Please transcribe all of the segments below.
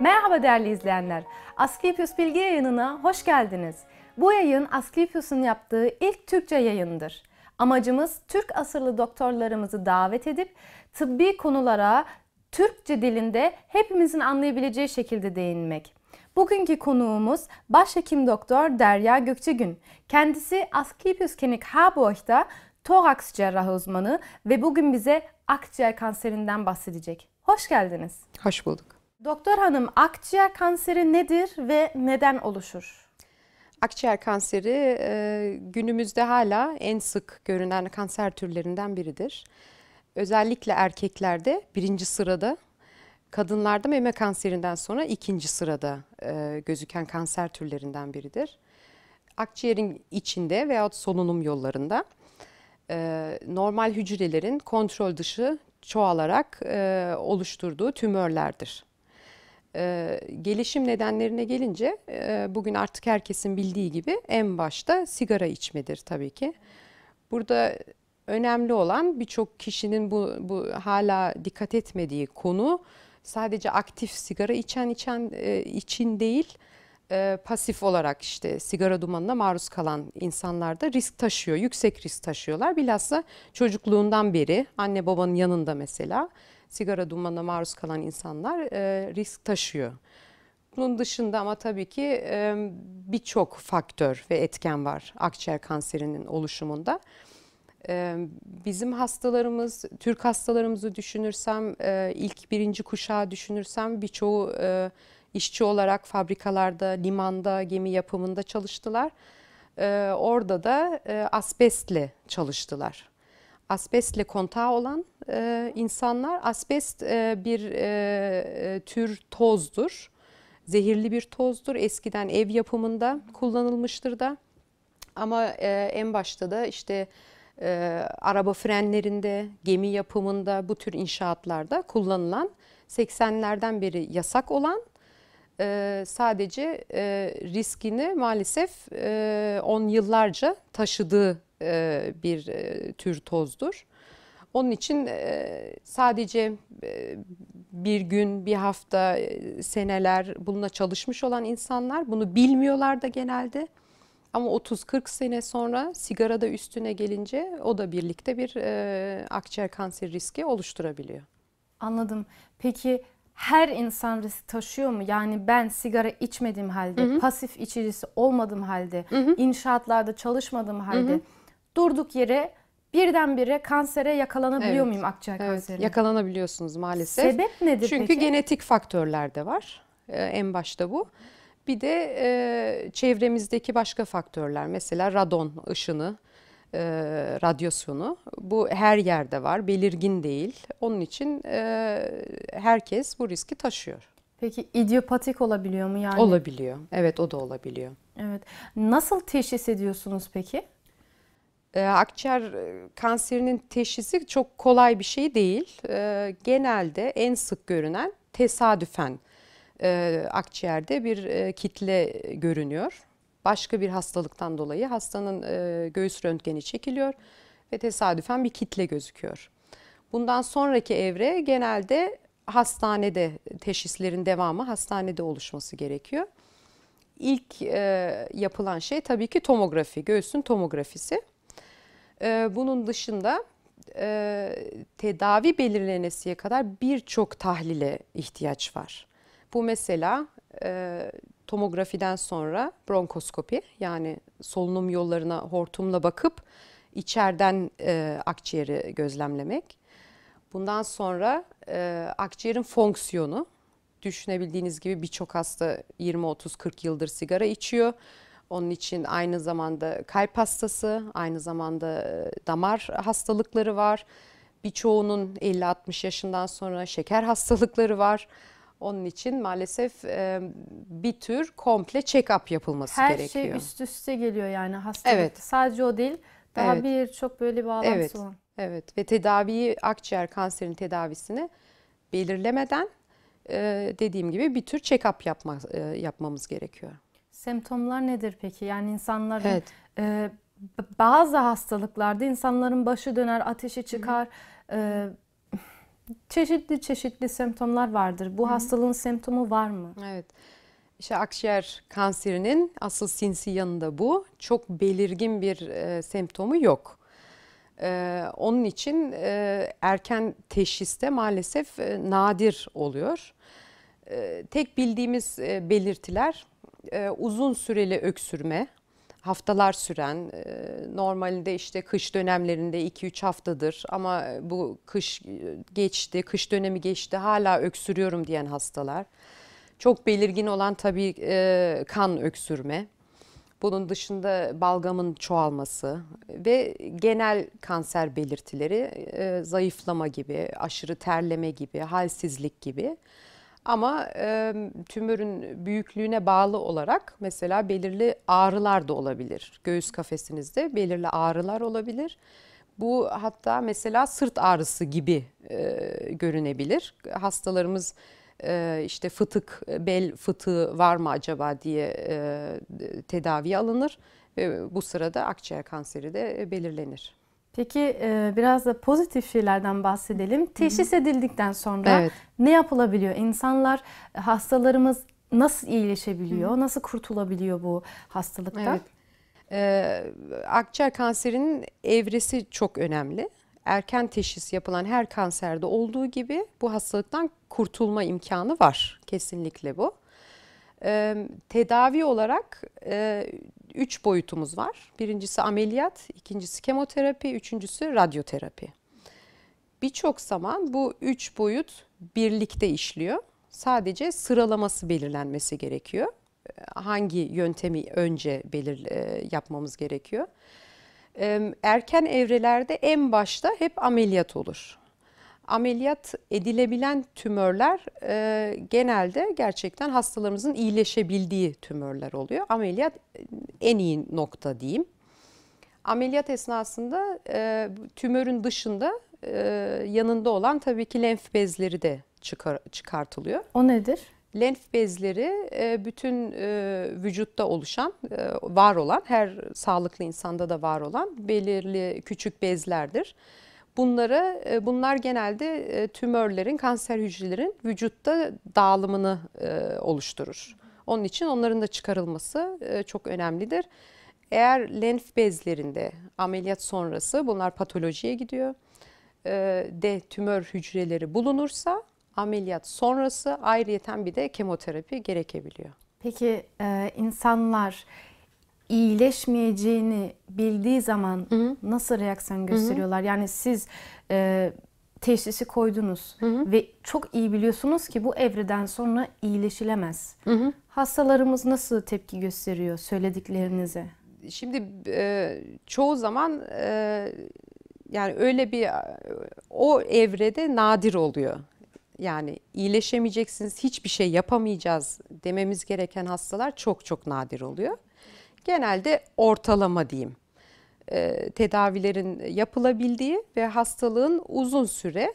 Merhaba değerli izleyenler. Asklepios Bilgi yayınına hoş geldiniz. Bu yayın Asklepios'un yaptığı ilk Türkçe yayındır. Amacımız Türk asırlı doktorlarımızı davet edip tıbbi konulara Türkçe dilinde hepimizin anlayabileceği şekilde değinmek. Bugünkü konuğumuz başhekim doktor Derya Gökçegün. Kendisi Asklepios Klinik Haboch'ta toraks cerrahı uzmanı ve bugün bize akciğer kanserinden bahsedecek. Hoş geldiniz. Hoş bulduk. Doktor hanım akciğer kanseri nedir ve neden oluşur? Akciğer kanseri e, günümüzde hala en sık görünen kanser türlerinden biridir. Özellikle erkeklerde birinci sırada, kadınlarda meme kanserinden sonra ikinci sırada e, gözüken kanser türlerinden biridir. Akciğerin içinde veyahut solunum yollarında e, normal hücrelerin kontrol dışı çoğalarak oluşturduğu tümörlerdir. Ee, gelişim nedenlerine gelince e, bugün artık herkesin bildiği gibi en başta sigara içmedir tabii ki. Burada önemli olan birçok kişinin bu, bu hala dikkat etmediği konu sadece aktif sigara içen içen e, için değil e, pasif olarak işte sigara dumanına maruz kalan insanlar da risk taşıyor. Yüksek risk taşıyorlar. Bilhassa çocukluğundan beri anne babanın yanında mesela sigara dumanına maruz kalan insanlar e, risk taşıyor. Bunun dışında ama tabii ki e, birçok faktör ve etken var akciğer kanserinin oluşumunda. E, bizim hastalarımız, Türk hastalarımızı düşünürsem, e, ilk birinci kuşağı düşünürsem birçoğu e, işçi olarak fabrikalarda, limanda, gemi yapımında çalıştılar. Ee, orada da e, asbestle çalıştılar asbestle kontağı olan e, insanlar asbest e, bir e, e, tür tozdur. Zehirli bir tozdur. Eskiden ev yapımında kullanılmıştır da. Ama e, en başta da işte e, araba frenlerinde, gemi yapımında bu tür inşaatlarda kullanılan 80'lerden beri yasak olan e, sadece e, riskini maalesef e, on yıllarca taşıdığı e, bir e, tür tozdur. Onun için e, sadece bir gün, bir hafta, seneler bununla çalışmış olan insanlar bunu bilmiyorlar da genelde. Ama 30-40 sene sonra sigara da üstüne gelince o da birlikte bir akciğer kanser riski oluşturabiliyor. Anladım. Peki her insan risk taşıyor mu? Yani ben sigara içmediğim halde, hı hı. pasif içicisi olmadığım halde, hı hı. inşaatlarda çalışmadığım halde... Hı hı durduk yere birdenbire kansere yakalanabiliyor evet. muyum akciğer evet, kanseri? Yakalanabiliyorsunuz maalesef. Sebep nedir Çünkü peki? genetik faktörler de var. Ee, en başta bu. Bir de e, çevremizdeki başka faktörler mesela radon ışını, e, radyasyonu bu her yerde var belirgin değil. Onun için e, herkes bu riski taşıyor. Peki idiopatik olabiliyor mu yani? Olabiliyor evet o da olabiliyor. Evet nasıl teşhis ediyorsunuz peki? Ee, akciğer e, kanserinin teşhisi çok kolay bir şey değil. Ee, genelde en sık görünen tesadüfen e, akciğerde bir e, kitle görünüyor. Başka bir hastalıktan dolayı hastanın göğüs röntgeni çekiliyor ve tesadüfen bir kitle gözüküyor. Bundan sonraki evre genelde hastanede teşhislerin devamı hastanede oluşması gerekiyor. İlk e, yapılan şey tabii ki tomografi, göğsün tomografisi. E, bunun dışında e, tedavi belirlenesiye kadar birçok tahlile ihtiyaç var. Bu mesela e, tomografiden sonra bronkoskopi yani solunum yollarına hortumla bakıp içeriden e, akciğeri gözlemlemek. Bundan sonra e, akciğerin fonksiyonu düşünebildiğiniz gibi birçok hasta 20-30-40 yıldır sigara içiyor onun için aynı zamanda kalp hastası, aynı zamanda e, damar hastalıkları var. Birçoğunun 50-60 yaşından sonra şeker hastalıkları var. Onun için maalesef e, bir tür komple check-up yapılması Her şey gerekiyor. Her şey üst üste geliyor yani hastalık. Evet. Sadece o değil daha evet. çok böyle bağlantısı evet. var. Evet ve tedaviyi akciğer kanserinin tedavisini belirlemeden e, dediğim gibi bir tür check-up yapma, yapmamız gerekiyor. Semptomlar nedir peki? Yani insanların evet. e, bazı hastalıklarda insanların başı döner, ateşi çıkar. E, çeşitli çeşitli semptomlar vardır. Bu Hı hastalığın semptomu var mı? Evet. İşte akciğer kanserinin asıl sinsi yanında bu. Çok belirgin bir e, semptomu yok. E, onun için e, erken teşhiste maalesef e, nadir oluyor. E, tek bildiğimiz e, belirtiler e, uzun süreli öksürme, haftalar süren e, normalde işte kış dönemlerinde 2-3 haftadır ama bu kış geçti, kış dönemi geçti hala öksürüyorum diyen hastalar. Çok belirgin olan tabii e, kan öksürme. Bunun dışında balgamın çoğalması ve genel kanser belirtileri e, zayıflama gibi, aşırı terleme gibi, halsizlik gibi. Ama e, tümörün büyüklüğüne bağlı olarak mesela belirli ağrılar da olabilir. Göğüs kafesinizde belirli ağrılar olabilir. Bu hatta mesela sırt ağrısı gibi e, görünebilir. Hastalarımız e, işte fıtık, bel fıtığı var mı acaba diye e, tedavi alınır. Ve bu sırada akciğer kanseri de belirlenir. Peki e, biraz da pozitif şeylerden bahsedelim. Teşhis edildikten sonra evet. ne yapılabiliyor? İnsanlar e, hastalarımız nasıl iyileşebiliyor? Nasıl kurtulabiliyor bu hastalıktan? Evet. Ee, akciğer kanserinin evresi çok önemli. Erken teşhis yapılan her kanserde olduğu gibi bu hastalıktan kurtulma imkanı var. Kesinlikle bu. Ee, tedavi olarak e, üç boyutumuz var. Birincisi ameliyat, ikincisi kemoterapi, üçüncüsü radyoterapi. Birçok zaman bu üç boyut birlikte işliyor. Sadece sıralaması belirlenmesi gerekiyor. Ee, hangi yöntemi önce belir e, yapmamız gerekiyor. Ee, erken evrelerde en başta hep ameliyat olur ameliyat edilebilen tümörler e, genelde gerçekten hastalarımızın iyileşebildiği tümörler oluyor. Ameliyat e, en iyi nokta diyeyim. Ameliyat esnasında e, tümörün dışında e, yanında olan tabii ki lenf bezleri de çıkar, çıkartılıyor. O nedir? Lenf bezleri e, bütün e, vücutta oluşan, var olan, her sağlıklı insanda da var olan belirli küçük bezlerdir. Bunları e, bunlar genelde e, tümörlerin, kanser hücrelerin vücutta dağılımını e, oluşturur. Onun için onların da çıkarılması çok önemlidir. Eğer lenf bezlerinde ameliyat sonrası bunlar patolojiye gidiyor de tümör hücreleri bulunursa ameliyat sonrası ayrıyeten bir de kemoterapi gerekebiliyor. Peki insanlar iyileşmeyeceğini bildiği zaman Hı-hı. nasıl reaksiyon gösteriyorlar? Hı-hı. Yani siz e, teşhisi koydunuz Hı-hı. ve çok iyi biliyorsunuz ki bu evreden sonra iyileşilemez. Hı-hı. Hastalarımız nasıl tepki gösteriyor söylediklerinize? Şimdi e, çoğu zaman e, yani öyle bir o evrede nadir oluyor. Yani iyileşemeyeceksiniz, hiçbir şey yapamayacağız dememiz gereken hastalar çok çok nadir oluyor genelde ortalama diyeyim e, tedavilerin yapılabildiği ve hastalığın uzun süre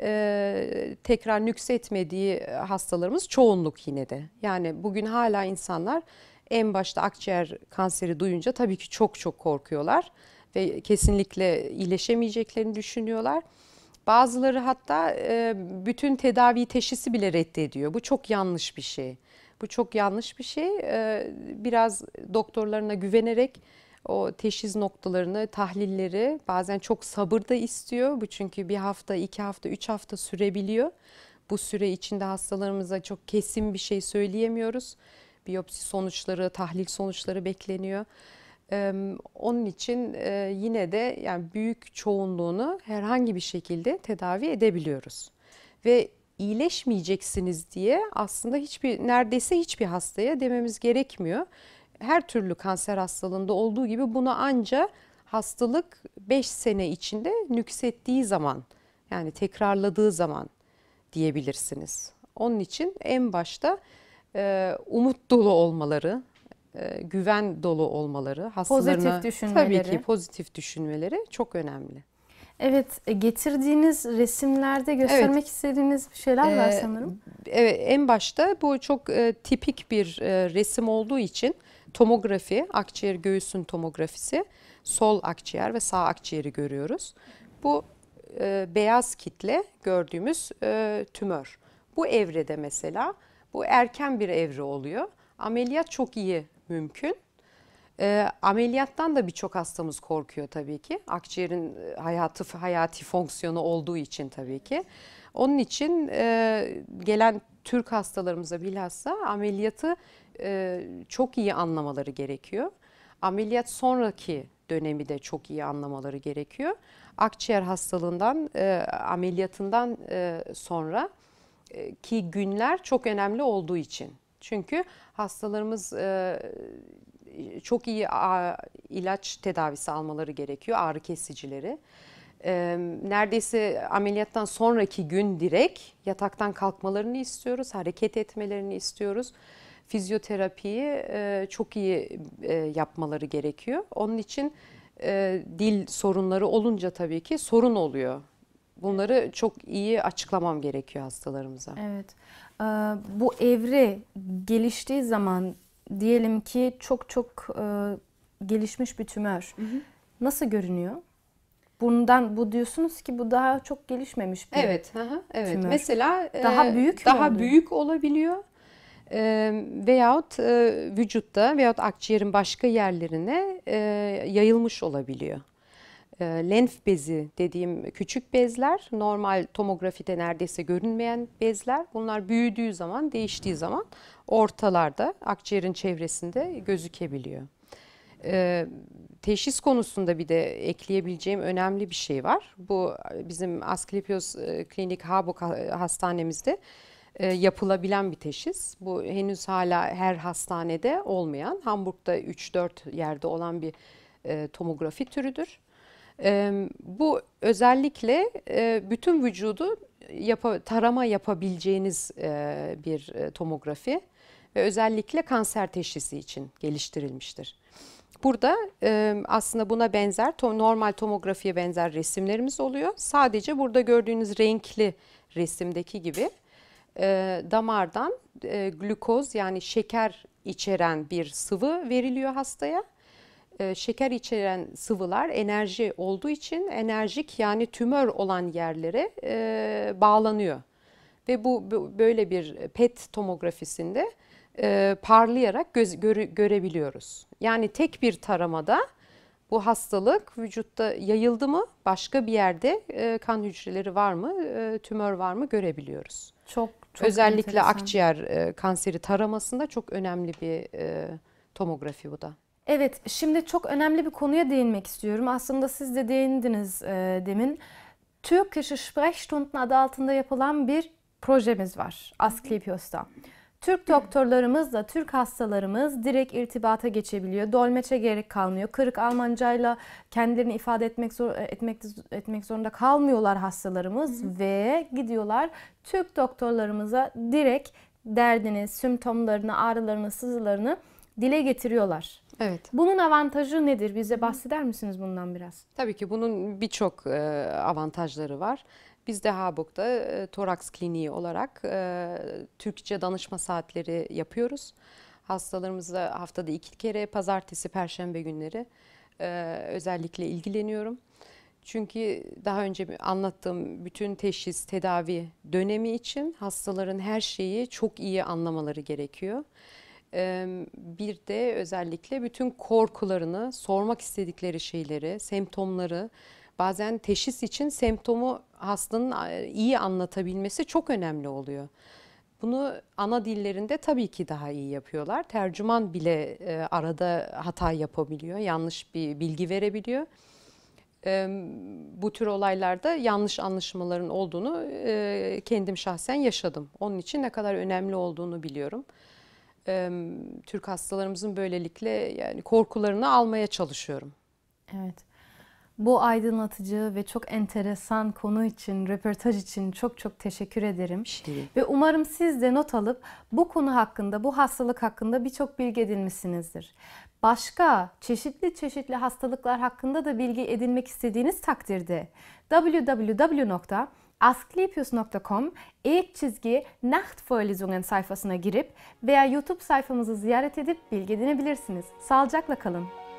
e, tekrar nüksetmediği e, hastalarımız çoğunluk yine de. Yani bugün hala insanlar en başta akciğer kanseri duyunca tabii ki çok çok korkuyorlar ve kesinlikle iyileşemeyeceklerini düşünüyorlar. Bazıları hatta e, bütün tedavi teşhisi bile reddediyor. Bu çok yanlış bir şey. Bu çok yanlış bir şey. Ee, biraz doktorlarına güvenerek o teşhis noktalarını, tahlilleri bazen çok sabır da istiyor. Bu çünkü bir hafta, iki hafta, üç hafta sürebiliyor. Bu süre içinde hastalarımıza çok kesin bir şey söyleyemiyoruz. Biyopsi sonuçları, tahlil sonuçları bekleniyor. Onun için e, yine de yani büyük çoğunluğunu herhangi bir şekilde tedavi edebiliyoruz. Ve iyileşmeyeceksiniz diye aslında hiçbir neredeyse hiçbir hastaya dememiz gerekmiyor. Her türlü kanser hastalığında olduğu gibi bunu anca hastalık 5 sene içinde nüksettiği zaman yani tekrarladığı zaman diyebilirsiniz. Onun için en başta e, umut dolu olmaları, e, güven dolu olmaları, hastalarına pozitif tabii ki pozitif düşünmeleri çok önemli. Evet, e, getirdiğiniz resimlerde göstermek evet. istediğiniz bir şeyler var ee, sanırım. Evet, en başta bu çok e, tipik bir e, resim olduğu için tomografi, akciğer göğüsün tomografisi, sol akciğer ve sağ akciğeri görüyoruz. Bu beyaz kitle gördüğümüz tümör. Bu evrede mesela bu erken bir evre oluyor. Ameliyat çok iyi mümkün e, ameliyattan da birçok hastamız korkuyor tabii ki. Akciğerin e, hayatı hayati fonksiyonu olduğu için tabii ki. Onun için e, gelen Türk hastalarımıza bilhassa ameliyatı e, çok iyi anlamaları gerekiyor. Ameliyat sonraki dönemi de çok iyi anlamaları gerekiyor. Akciğer hastalığından e, ameliyatından e, sonra e, ki günler çok önemli olduğu için. Çünkü hastalarımız e, e, çok iyi ilaç tedavisi almaları gerekiyor ağrı kesicileri. neredeyse ameliyattan sonraki gün direkt yataktan kalkmalarını istiyoruz, hareket etmelerini istiyoruz. Fizyoterapiyi çok iyi yapmaları gerekiyor. Onun için dil sorunları olunca tabii ki sorun oluyor. Bunları çok iyi açıklamam gerekiyor hastalarımıza. Evet. Bu evre geliştiği zaman diyelim ki çok çok e, gelişmiş bir tümör hı hı. nasıl görünüyor? Bundan bu diyorsunuz ki bu daha çok gelişmemiş bir Evet, aha, evet. Tümör. Mesela e, daha büyük daha oluyor? büyük olabiliyor. E, veyahut e, vücutta veyahut akciğerin başka yerlerine e, yayılmış olabiliyor. E, lenf bezi dediğim küçük bezler, normal tomografide neredeyse görünmeyen bezler. Bunlar büyüdüğü zaman, değiştiği zaman ortalarda, akciğerin çevresinde gözükebiliyor. E, teşhis konusunda bir de ekleyebileceğim önemli bir şey var. Bu bizim Asklepios e, Klinik Habok hastanemizde yapılabilen bir teşhis. Bu henüz hala her hastanede olmayan, Hamburg'da 3-4 yerde olan bir tomografi türüdür. Bu özellikle e, bütün vücudu yapa, tarama yapabileceğiniz e, bir e, tomografi ve özellikle kanser teşhisi için geliştirilmiştir. Burada e, aslında buna benzer to, normal tomografiye benzer resimlerimiz oluyor. Sadece burada gördüğünüz renkli resimdeki gibi e, damardan e, glukoz yani şeker içeren bir sıvı veriliyor hastaya e, şeker içeren sıvılar enerji olduğu için enerjik yani tümör olan yerlere e, bağlanıyor. Ve bu böyle bir PET tomografisinde e, parlayarak göz, göre, görebiliyoruz. Yani tek bir taramada bu hastalık vücutta yayıldı mı? Başka bir yerde e, kan hücreleri var mı? tümör var mı? Görebiliyoruz. Çok, çok Özellikle enteresan. akciğer kanseri taramasında çok önemli bir tomografi bu da. Evet, şimdi çok önemli bir konuya değinmek istiyorum. Aslında siz de değindiniz e, demin. Türkische Sprechstunden adı altında yapılan bir projemiz var Asklepios'ta. Türk doktorlarımızla Türk hastalarımız direkt irtibata geçebiliyor. Dolmeçe gerek kalmıyor. Kırık Almancayla kendilerini ifade etmek zor e, etmek etmek zorunda kalmıyorlar hastalarımız hı hı. ve gidiyorlar Türk doktorlarımıza direkt derdini, semptomlarını, ağrılarını, sızılarını dile getiriyorlar. Evet. Bunun avantajı nedir? Bize bahseder misiniz bundan biraz? Tabii ki bunun birçok e, avantajları var. Biz de Habuk'ta e, toraks kliniği olarak e, Türkçe danışma saatleri yapıyoruz. Hastalarımızla haftada iki kere pazartesi, perşembe günleri özellikle ilgileniyorum. Çünkü daha önce anlattığım bütün teşhis, tedavi dönemi için hastaların her şeyi çok iyi anlamaları gerekiyor bir de özellikle bütün korkularını, sormak istedikleri şeyleri, semptomları, bazen teşhis için semptomu hastanın iyi anlatabilmesi çok önemli oluyor. Bunu ana dillerinde tabii ki daha iyi yapıyorlar. Tercüman bile e, arada hata yapabiliyor, yanlış bir bilgi verebiliyor. Bu tür olaylarda yanlış anlaşmaların olduğunu e, kendim şahsen yaşadım. Onun için ne kadar önemli olduğunu biliyorum e, Türk hastalarımızın böylelikle yani korkularını almaya çalışıyorum. Evet. Bu aydınlatıcı ve çok enteresan konu için, röportaj için çok çok teşekkür ederim. Şey. Ve umarım siz de not alıp bu konu hakkında, bu hastalık hakkında birçok bilgi edinmişsinizdir. Başka çeşitli çeşitli hastalıklar hakkında da bilgi edinmek istediğiniz takdirde www asklepios.com eğik çizgi Nacht Vorlesungen sayfasına girip veya YouTube sayfamızı ziyaret edip bilgi edinebilirsiniz. Sağlıcakla kalın.